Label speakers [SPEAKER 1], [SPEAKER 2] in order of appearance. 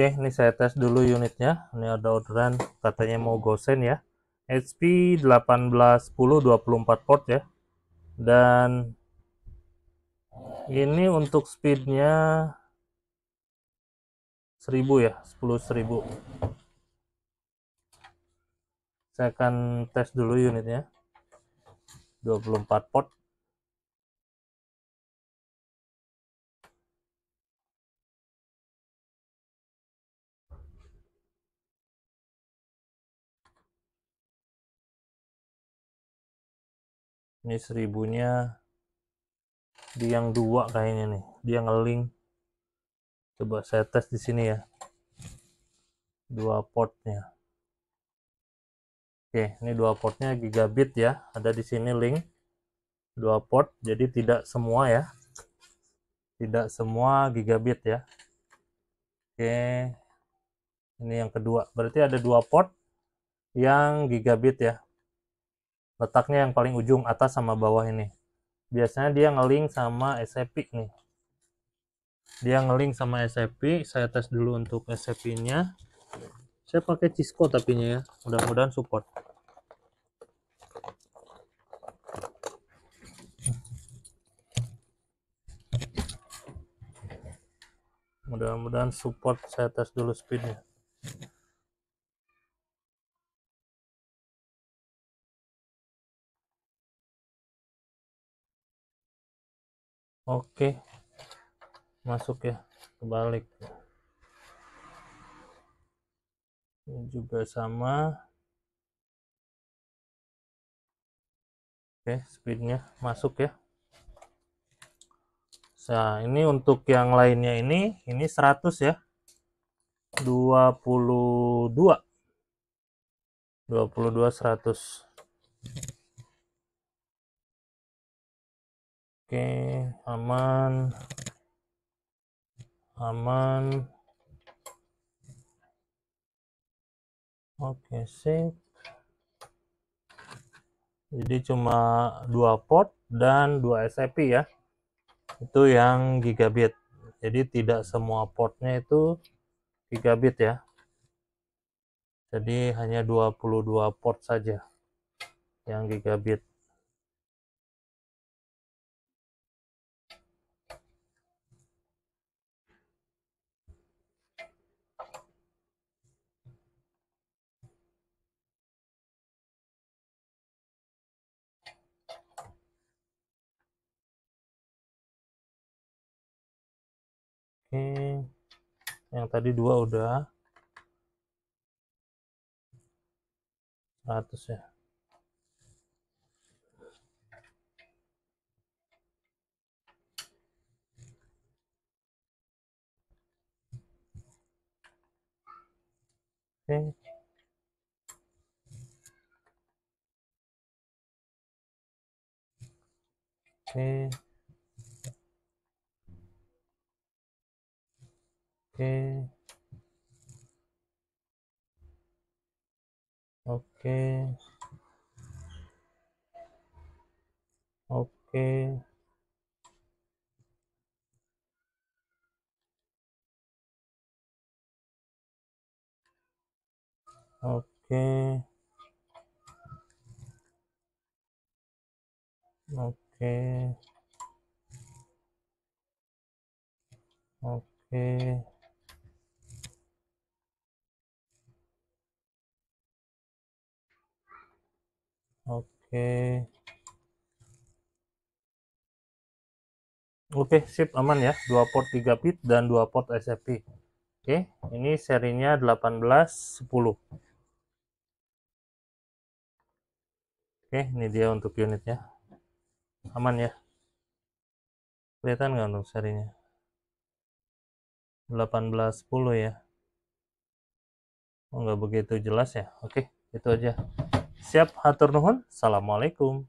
[SPEAKER 1] Oke, ini saya tes dulu unitnya. Ini ada orderan katanya mau gosen ya. HP 1810 24 port ya. Dan ini untuk speednya 1000 ya, 10.000. Saya
[SPEAKER 2] akan tes dulu unitnya. 24 port. ini seribunya di yang dua kayaknya nih dia ngeling coba saya tes di sini
[SPEAKER 3] ya
[SPEAKER 1] dua portnya oke ini dua portnya gigabit ya ada di sini link dua port jadi tidak semua ya tidak semua gigabit ya oke ini yang kedua berarti ada dua port yang gigabit ya letaknya yang paling ujung atas sama bawah ini biasanya dia ngeling sama SCP nih dia ngeling sama SCP saya tes dulu untuk SCP nya saya pakai Cisco tapi tapinya ya mudah-mudahan support mudah-mudahan support
[SPEAKER 2] saya tes dulu speednya oke masuk ya kebalik
[SPEAKER 1] ini juga sama oke speednya masuk ya Nah, ini untuk yang lainnya ini, ini 100 ya.
[SPEAKER 2] 22. 22
[SPEAKER 1] 100. oke aman aman oke sip jadi cuma dua port dan dua SAP ya itu yang gigabit jadi tidak semua portnya itu gigabit ya jadi hanya 22 port saja
[SPEAKER 2] yang gigabit oke hmm, yang tadi dua udah 100 ya
[SPEAKER 3] Oke. Oke. Okay. Oke, oke oke oke oke oke
[SPEAKER 2] Oke.
[SPEAKER 1] Oke, sip aman ya. 2 port 3 bit dan 2 port SFP. Oke, ini serinya 1810. Oke, Oke, ini dia untuk unitnya. Aman ya. Kelihatan nggak untuk serinya? 1810 ya. Oh, nggak begitu jelas ya. Oke, itu aja.
[SPEAKER 2] Siap, hatur nuhun. Assalamualaikum.